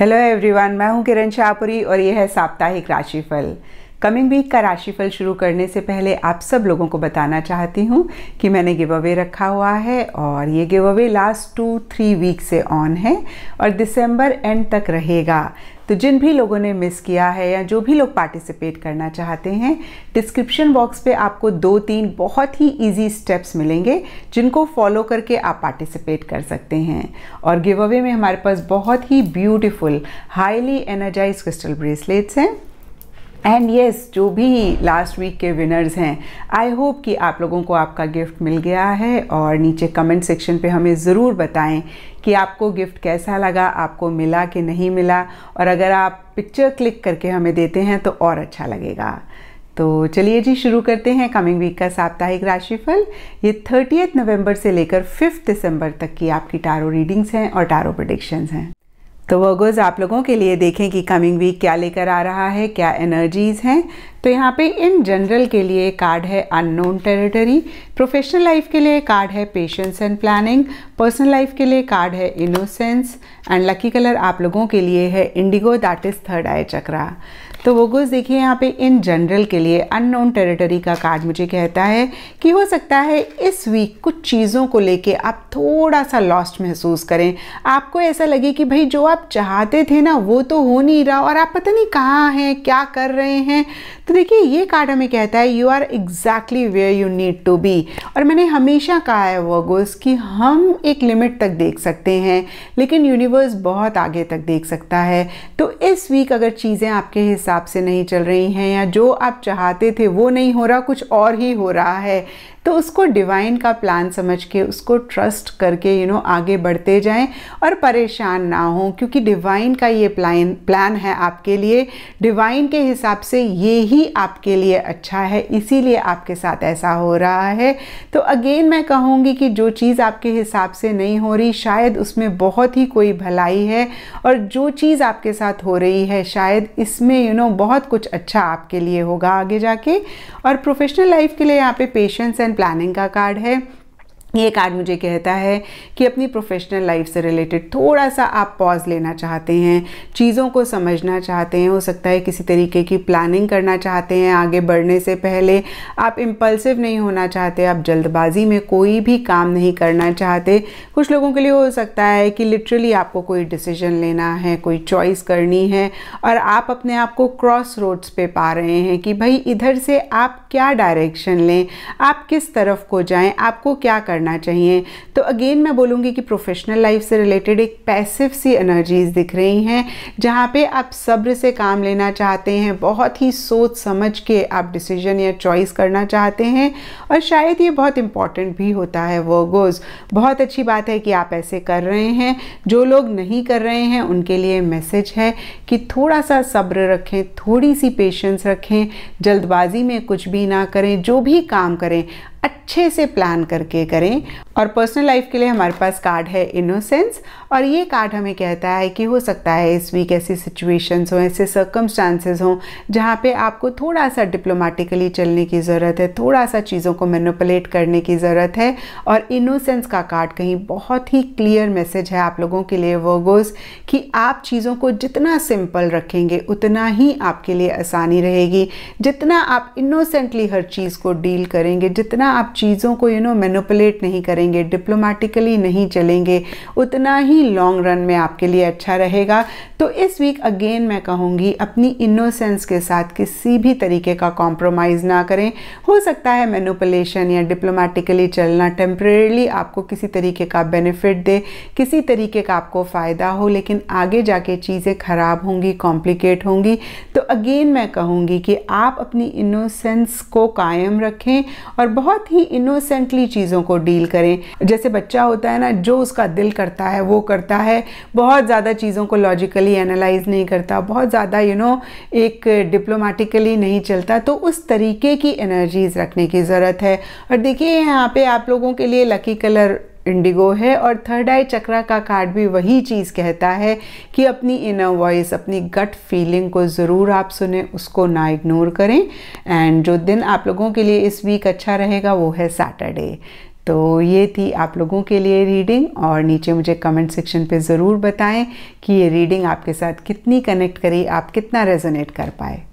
hello everyone मैं हूं किरण शाहपुरी और यह है साप्ताहिक राशिफल कमिंग वीक का राशिफल शुरू करने से पहले आप सब लोगों को बताना चाहती हूँ कि मैंने गिव अवे रखा हुआ है और ये give away last two three week से ऑन है और दिसंबर एंड तक रहेगा तो जिन भी लोगों ने मिस किया है या जो भी लोग पार्टिसिपेट करना चाहते हैं डिस्क्रिप्शन बॉक्स पे आपको दो तीन बहुत ही इजी स्टेप्स मिलेंगे जिनको फॉलो करके आप पार्टिसिपेट कर सकते हैं और गिव अवे में हमारे पास बहुत ही beautiful highly energize crystal bracelets हैं एंड येस yes, जो भी लास्ट वीक के विनर्स हैं आई होप कि आप लोगों को आपका गिफ्ट मिल गया है और नीचे कमेंट सेक्शन पे हमें ज़रूर बताएं कि आपको गिफ्ट कैसा लगा आपको मिला कि नहीं मिला और अगर आप पिक्चर क्लिक करके हमें देते हैं तो और अच्छा लगेगा तो चलिए जी शुरू करते हैं कमिंग वीक का साप्ताहिक राशिफल ये थर्टी नवंबर से लेकर फिफ्थ दिसंबर तक की आपकी टारो रीडिंग्स हैं और टारो प्रडिक्शंस हैं तो वर्गोज आप लोगों के लिए देखें कि कमिंग वीक क्या लेकर आ रहा है क्या एनर्जीज़ हैं तो यहाँ पे इन जनरल के लिए कार्ड है अननोन टेरिटरी प्रोफेशनल लाइफ के लिए कार्ड है patience and planning personal life के लिए कार्ड है इनोसेंस एंड लकी कलर आप लोगों के लिए है indigo that is third eye chakra तो वो गोज देखिए यहाँ पे इन जनरल के लिए अननोन टेरिटरी का कार्ड मुझे कहता है कि हो सकता है इस वीक कुछ चीज़ों को लेके आप थोड़ा सा लॉस्ट महसूस करें आपको ऐसा लगे कि भाई जो आप चाहते थे ना वो तो हो नहीं रहा और आप पता नहीं कहाँ हैं क्या कर रहे हैं तो देखिए ये कार्ड हमें कहता है you are exactly where you need to be और मैंने हमेशा कहा है वर्गोस कि हम एक लिमिट तक देख सकते हैं लेकिन यूनिवर्स बहुत आगे तक देख सकता है तो इस वीक अगर चीज़ें आपके हिसाब से नहीं चल रही हैं या जो आप चाहते थे वो नहीं हो रहा कुछ और ही हो रहा है तो उसको डिवाइन का प्लान समझ के उसको ट्रस्ट करके यू नो आगे बढ़ते जाएं और परेशान ना हों क्योंकि डिवाइन का ये प्लान प्लान है आपके लिए डिवाइन के हिसाब से ये ही आपके लिए अच्छा है इसीलिए आपके साथ ऐसा हो रहा है तो अगेन मैं कहूँगी कि जो चीज़ आपके हिसाब से नहीं हो रही शायद उसमें बहुत ही कोई भलाई है और जो चीज़ आपके साथ हो रही है शायद इसमें यू you नो know, बहुत कुछ अच्छा आपके लिए होगा आगे जाके और प्रोफेशनल लाइफ के लिए यहाँ पे पेशेंस एंड प्लानिंग का कार्ड है ये एक कार्ड मुझे कहता है कि अपनी प्रोफेशनल लाइफ से रिलेटेड थोड़ा सा आप पॉज लेना चाहते हैं चीज़ों को समझना चाहते हैं हो सकता है किसी तरीके की प्लानिंग करना चाहते हैं आगे बढ़ने से पहले आप इम्पल्सिव नहीं होना चाहते आप जल्दबाजी में कोई भी काम नहीं करना चाहते कुछ लोगों के लिए हो सकता है कि लिटरली आपको कोई डिसीजन लेना है कोई चॉइस करनी है और आप अपने आप को क्रॉस रोड्स पे पा रहे हैं कि भाई इधर से आप क्या डायरेक्शन लें आप किस तरफ को जाएँ आपको क्या करना करना चाहिए तो अगेन मैं बोलूँगी कि प्रोफेशनल लाइफ से रिलेटेड एक पैसिव सी एनर्जीज़ दिख रही हैं जहाँ पे आप सब्र से काम लेना चाहते हैं बहुत ही सोच समझ के आप डिसीजन या चॉइस करना चाहते हैं और शायद ये बहुत इंपॉर्टेंट भी होता है वर्गोज़ बहुत अच्छी बात है कि आप ऐसे कर रहे हैं जो लोग नहीं कर रहे हैं उनके लिए मैसेज है कि थोड़ा सा सब्र रखें थोड़ी सी पेशेंस रखें जल्दबाजी में कुछ भी ना करें जो भी काम करें अच्छे से प्लान करके करें और पर्सनल लाइफ के लिए हमारे पास कार्ड है इनोसेंस और ये कार्ड हमें कहता है कि हो सकता है इस वीक ऐसी सिचुएशंस हों ऐसे सर्कमस्टांसेस हों जहाँ पे आपको थोड़ा सा डिप्लोमेटिकली चलने की ज़रूरत है थोड़ा सा चीज़ों को मैनिपुलेट करने की ज़रूरत है और इनोसेंस का कार्ड कहीं बहुत ही क्लियर मैसेज है आप लोगों के लिए वर्गोज़ कि आप चीज़ों को जितना सिंपल रखेंगे उतना ही आपके लिए आसानी रहेगी जितना आप इनोसेंटली हर चीज़ को डील करेंगे जितना आप चीज़ों को यू नो मैनिपुलेट नहीं करेंगे डिप्लोमेटिकली नहीं चलेंगे उतना ही ही लॉन्ग रन में आपके लिए अच्छा रहेगा तो इस वीक अगेन मैं कहूँगी अपनी इनोसेंस के साथ किसी भी तरीके का कॉम्प्रोमाइज़ ना करें हो सकता है मेनोपलेशन या डिप्लोमेटिकली चलना टेम्प्रेरली आपको किसी तरीके का बेनिफिट दे किसी तरीके का आपको फ़ायदा हो लेकिन आगे जाके चीज़ें ख़राब होंगी कॉम्प्लिकेट होंगी तो अगेन मैं कहूँगी कि आप अपनी इनोसेंस को कायम रखें और बहुत ही इनोसेंटली चीज़ों को डील करें जैसे बच्चा होता है ना जो उसका दिल करता है वो करता है बहुत ज़्यादा चीज़ों को लॉजिकली एनालाइज नहीं करता बहुत ज़्यादा यू नो एक डिप्लोमेटिकली नहीं चलता तो उस तरीके की एनर्जीज़ रखने की ज़रूरत है और देखिए यहाँ पे आप लोगों के लिए लकी कलर इंडिगो है और थर्ड आई चक्रा का कार्ड भी वही चीज़ कहता है कि अपनी इनर वॉइस अपनी गट फीलिंग को ज़रूर आप सुने उसको ना इग्नोर करें एंड जो दिन आप लोगों के लिए इस वीक अच्छा रहेगा वो है सैटरडे तो ये थी आप लोगों के लिए रीडिंग और नीचे मुझे कमेंट सेक्शन पे ज़रूर बताएं कि ये रीडिंग आपके साथ कितनी कनेक्ट करी आप कितना रेजोनेट कर पाए